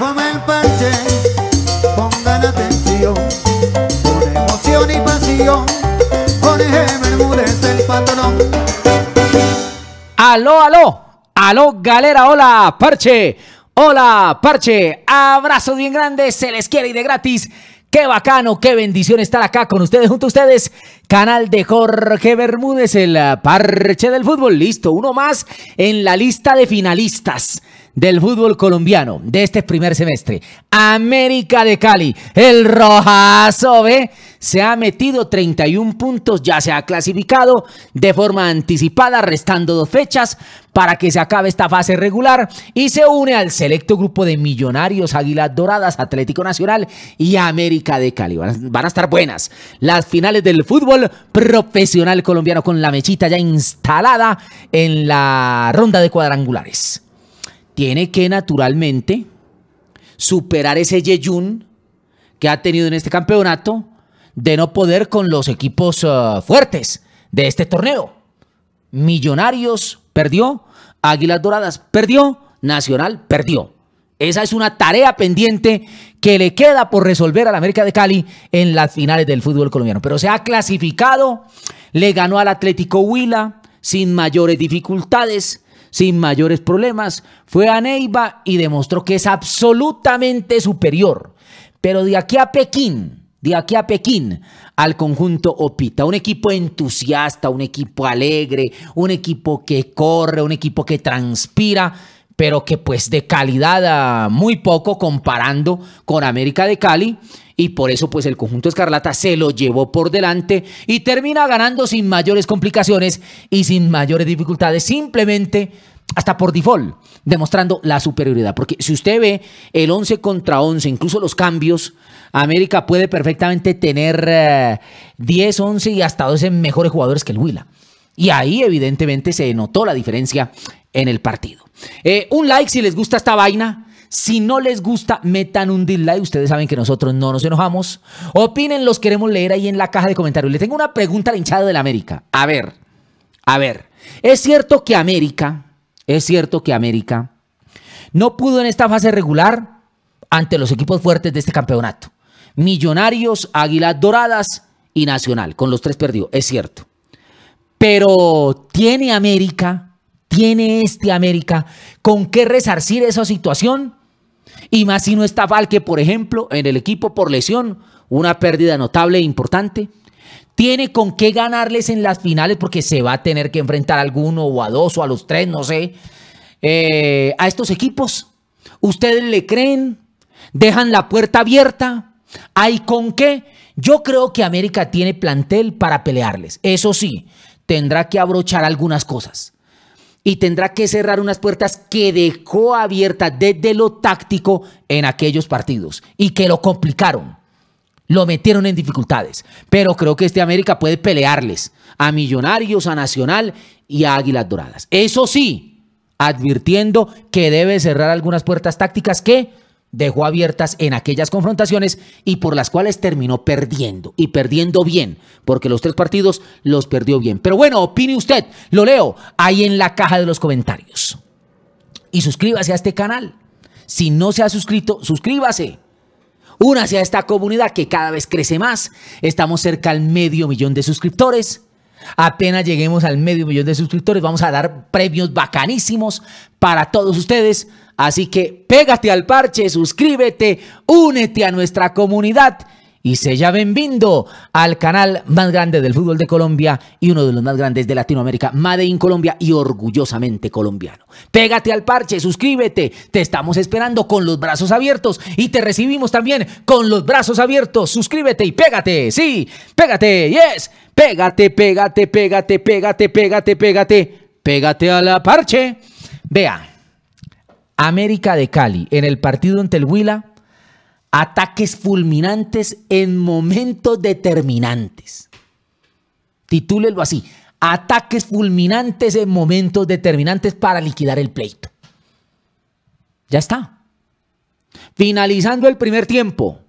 el parche, emoción y pasión Jorge Bermúdez el Aló, aló, aló galera, hola parche Hola parche, abrazo bien grande se les quiere y de gratis Qué bacano, qué bendición estar acá con ustedes, junto a ustedes. Canal de Jorge Bermúdez, el eh, parche del fútbol. Listo, uno más en la lista de finalistas del fútbol colombiano de este primer semestre. América de Cali, el rojazo, Se ha metido 31 puntos, ya se ha clasificado de forma anticipada, restando dos fechas para que se acabe esta fase regular y se une al selecto grupo de Millonarios, Águilas Doradas, Atlético Nacional y América de Cali. van a estar buenas las finales del fútbol profesional colombiano con la mechita ya instalada en la ronda de cuadrangulares tiene que naturalmente superar ese yeyun que ha tenido en este campeonato de no poder con los equipos eh, fuertes de este torneo. Millonarios perdió, Águilas Doradas perdió, Nacional perdió. Esa es una tarea pendiente que le queda por resolver a la América de Cali en las finales del fútbol colombiano. Pero se ha clasificado, le ganó al Atlético Huila sin mayores dificultades, sin mayores problemas, fue a Neiva y demostró que es absolutamente superior. Pero de aquí a Pekín, de aquí a Pekín, al conjunto Opita, un equipo entusiasta, un equipo alegre, un equipo que corre, un equipo que transpira, pero que pues de calidad a muy poco comparando con América de Cali y por eso pues el conjunto Escarlata se lo llevó por delante y termina ganando sin mayores complicaciones y sin mayores dificultades, simplemente hasta por default, demostrando la superioridad. Porque si usted ve el 11 contra 11, incluso los cambios, América puede perfectamente tener 10, eh, 11 y hasta 12 mejores jugadores que el Huila. Y ahí evidentemente se notó la diferencia en el partido. Eh, un like si les gusta esta vaina. Si no les gusta, metan un dislike. Ustedes saben que nosotros no nos enojamos. Opinen, los queremos leer ahí en la caja de comentarios. Le tengo una pregunta al hinchado del América. A ver, a ver. Es cierto que América, es cierto que América no pudo en esta fase regular ante los equipos fuertes de este campeonato. Millonarios, Águilas Doradas y Nacional. Con los tres perdidos. es cierto. Pero tiene América, tiene este América, ¿con qué resarcir esa situación? Y más si no está que, por ejemplo, en el equipo por lesión, una pérdida notable e importante. Tiene con qué ganarles en las finales porque se va a tener que enfrentar a alguno o a dos o a los tres, no sé, eh, a estos equipos. ¿Ustedes le creen? ¿Dejan la puerta abierta? ¿Hay con qué? Yo creo que América tiene plantel para pelearles. Eso sí, tendrá que abrochar algunas cosas y tendrá que cerrar unas puertas que dejó abiertas desde lo táctico en aquellos partidos y que lo complicaron. Lo metieron en dificultades. Pero creo que este América puede pelearles a Millonarios, a Nacional y a Águilas Doradas. Eso sí, advirtiendo que debe cerrar algunas puertas tácticas que dejó abiertas en aquellas confrontaciones y por las cuales terminó perdiendo y perdiendo bien, porque los tres partidos los perdió bien. Pero bueno, opine usted, lo leo ahí en la caja de los comentarios. Y suscríbase a este canal. Si no se ha suscrito, suscríbase. Únase a esta comunidad que cada vez crece más. Estamos cerca al medio millón de suscriptores. Apenas lleguemos al medio millón de suscriptores, vamos a dar premios bacanísimos para todos ustedes Así que pégate al parche, suscríbete, únete a nuestra comunidad y se bienvenido al canal más grande del fútbol de Colombia y uno de los más grandes de Latinoamérica, Made in Colombia y orgullosamente colombiano. Pégate al parche, suscríbete, te estamos esperando con los brazos abiertos y te recibimos también con los brazos abiertos. Suscríbete y pégate, sí, pégate, yes, pégate, pégate, pégate, pégate, pégate, pégate, pégate, pégate a la parche. Vea. América de Cali, en el partido ante el Huila, ataques fulminantes en momentos determinantes. Titúlelo así, ataques fulminantes en momentos determinantes para liquidar el pleito. Ya está. Finalizando el primer tiempo,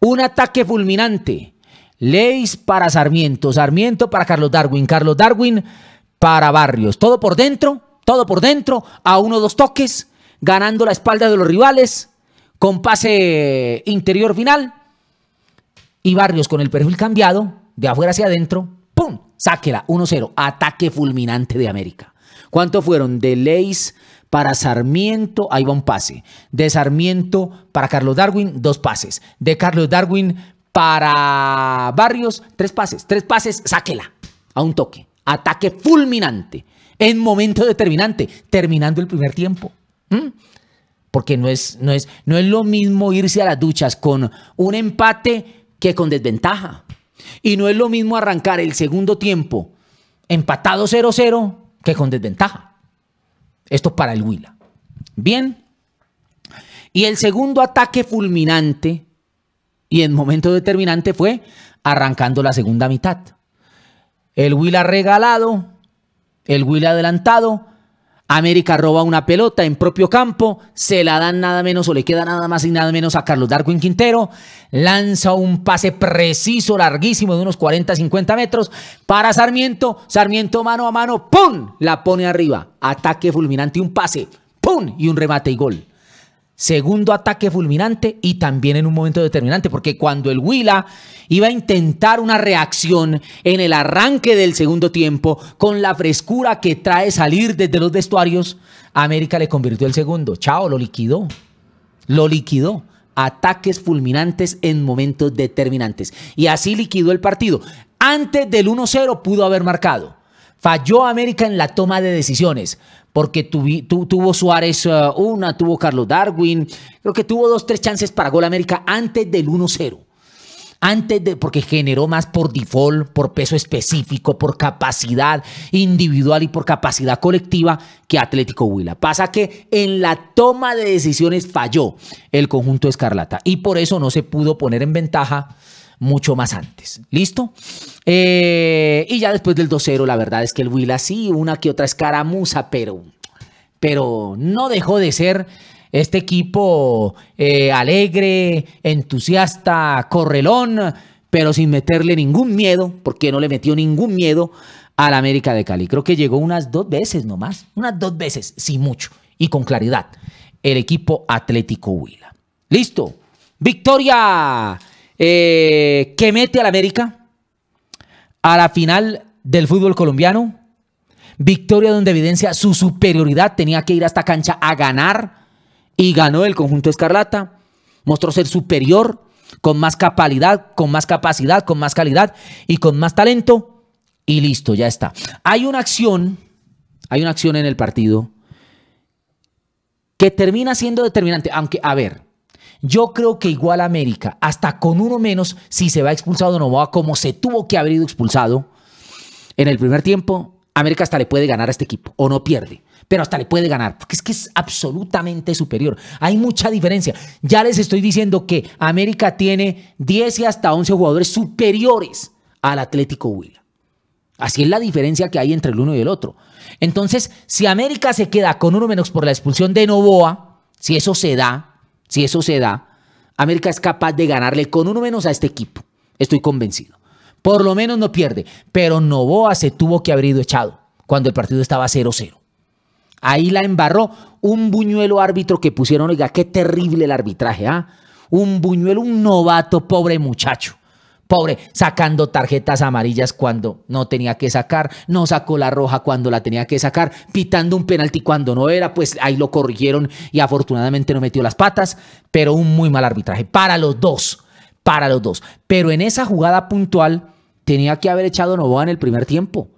un ataque fulminante. Leis para Sarmiento, Sarmiento para Carlos Darwin, Carlos Darwin para Barrios. Todo por dentro, todo por dentro, a uno dos toques ganando la espalda de los rivales, con pase interior final. Y Barrios con el perfil cambiado, de afuera hacia adentro, ¡pum! Sáquela, 1-0, ataque fulminante de América. ¿Cuánto fueron? De Leis para Sarmiento, ahí va un pase. De Sarmiento para Carlos Darwin, dos pases. De Carlos Darwin para Barrios, tres pases. Tres pases, sáquela a un toque. Ataque fulminante en momento determinante, terminando el primer tiempo. ¿Mm? Porque no es, no, es, no es lo mismo irse a las duchas con un empate que con desventaja. Y no es lo mismo arrancar el segundo tiempo empatado 0-0 que con desventaja. Esto para el Huila. Bien. Y el segundo ataque fulminante y en momento determinante fue arrancando la segunda mitad. El Huila regalado, el Huila adelantado, América roba una pelota en propio campo, se la dan nada menos o le queda nada más y nada menos a Carlos Darwin Quintero, lanza un pase preciso, larguísimo de unos 40, 50 metros para Sarmiento, Sarmiento mano a mano, ¡pum! La pone arriba, ataque fulminante, un pase, ¡pum! Y un remate y gol segundo ataque fulminante y también en un momento determinante, porque cuando el Huila iba a intentar una reacción en el arranque del segundo tiempo, con la frescura que trae salir desde los vestuarios, América le convirtió el segundo. Chao, lo liquidó. Lo liquidó. Ataques fulminantes en momentos determinantes. Y así liquidó el partido. Antes del 1-0 pudo haber marcado. Falló América en la toma de decisiones, porque tuvo Suárez eh, una, tuvo Carlos Darwin, creo que tuvo dos, tres chances para gol América antes del 1-0. Antes de, porque generó más por default, por peso específico, por capacidad individual y por capacidad colectiva que Atlético Huila. Pasa que en la toma de decisiones falló el conjunto Escarlata y por eso no se pudo poner en ventaja mucho más antes. ¿Listo? Eh, y ya después del 2-0, la verdad es que el Huila sí, una que otra escaramuza, pero, pero no dejó de ser este equipo eh, alegre, entusiasta, correlón, pero sin meterle ningún miedo, porque no le metió ningún miedo al América de Cali. Creo que llegó unas dos veces nomás, unas dos veces, sin mucho, y con claridad, el equipo Atlético Huila. Listo, victoria eh, que mete al América a la final del fútbol colombiano. Victoria donde evidencia su superioridad, tenía que ir a esta cancha a ganar y ganó el conjunto Escarlata. Mostró ser superior, con más capacidad, con más capacidad, con más calidad y con más talento. Y listo, ya está. Hay una acción, hay una acción en el partido que termina siendo determinante, aunque, a ver, yo creo que igual América, hasta con uno menos, si se va expulsado Novoa como se tuvo que haber ido expulsado en el primer tiempo, América hasta le puede ganar a este equipo, o no pierde, pero hasta le puede ganar, porque es que es absolutamente superior. Hay mucha diferencia. Ya les estoy diciendo que América tiene 10 y hasta 11 jugadores superiores al Atlético Huila. Así es la diferencia que hay entre el uno y el otro. Entonces, si América se queda con uno menos por la expulsión de Novoa, si eso se da, si eso se da, América es capaz de ganarle con uno menos a este equipo. Estoy convencido. Por lo menos no pierde. Pero Novoa se tuvo que haber ido echado cuando el partido estaba 0-0. Ahí la embarró un buñuelo árbitro que pusieron. Oiga, qué terrible el arbitraje. ¿ah? Un buñuelo, un novato, pobre muchacho pobre, sacando tarjetas amarillas cuando no tenía que sacar, no sacó la roja cuando la tenía que sacar, pitando un penalti cuando no era, pues ahí lo corrigieron y afortunadamente no metió las patas, pero un muy mal arbitraje para los dos, para los dos. Pero en esa jugada puntual tenía que haber echado Novoa en el primer tiempo.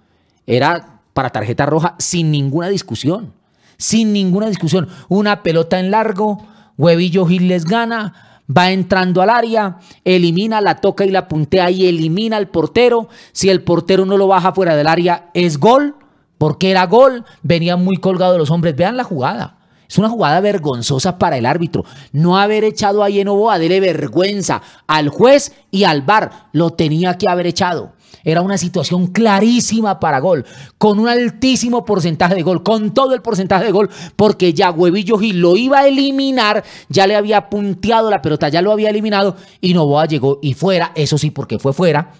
Era para tarjeta roja sin ninguna discusión, sin ninguna discusión. Una pelota en largo, Huevillo Gil les gana, va entrando al área, elimina, la toca y la puntea y elimina al portero. Si el portero no lo baja fuera del área, es gol, porque era gol, venían muy colgado los hombres. Vean la jugada. Es una jugada vergonzosa para el árbitro. No haber echado a Yenoboa, dele vergüenza al juez y al VAR. Lo tenía que haber echado. Era una situación clarísima para gol, con un altísimo porcentaje de gol, con todo el porcentaje de gol, porque ya Huevillo Gil lo iba a eliminar, ya le había punteado la pelota, ya lo había eliminado y Novoa llegó y fuera, eso sí, porque fue fuera,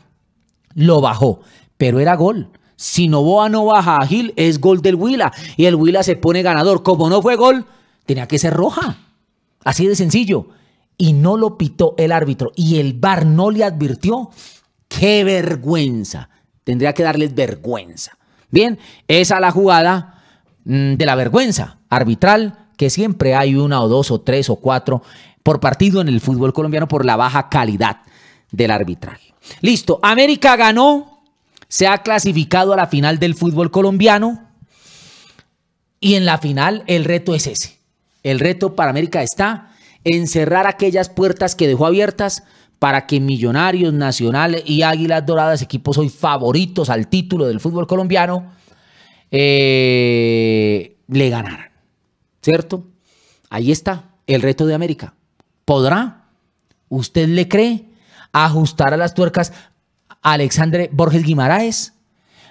lo bajó, pero era gol. Si Novoa no baja a Gil, es gol del Huila y el Huila se pone ganador. Como no fue gol, tenía que ser roja. Así de sencillo. Y no lo pitó el árbitro y el VAR no le advirtió. Qué vergüenza. Tendría que darles vergüenza. Bien, esa la jugada mm, de la vergüenza arbitral, que siempre hay una o dos o tres o cuatro por partido en el fútbol colombiano por la baja calidad del arbitraje. Listo, América ganó, se ha clasificado a la final del fútbol colombiano y en la final el reto es ese. El reto para América está en cerrar aquellas puertas que dejó abiertas para que Millonarios, Nacional y Águilas Doradas, equipos hoy favoritos al título del fútbol colombiano, eh, le ganaran. ¿Cierto? Ahí está el reto de América. ¿Podrá? ¿Usted le cree ajustar a las tuercas a Alexandre Borges Guimaraes?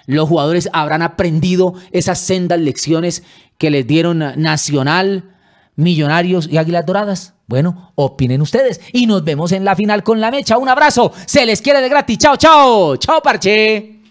¿Los jugadores habrán aprendido esas sendas lecciones que les dieron Nacional? Millonarios y Águilas Doradas. Bueno, opinen ustedes y nos vemos en la final con la mecha. Un abrazo, se les quiere de gratis. Chao, chao, chao, parche.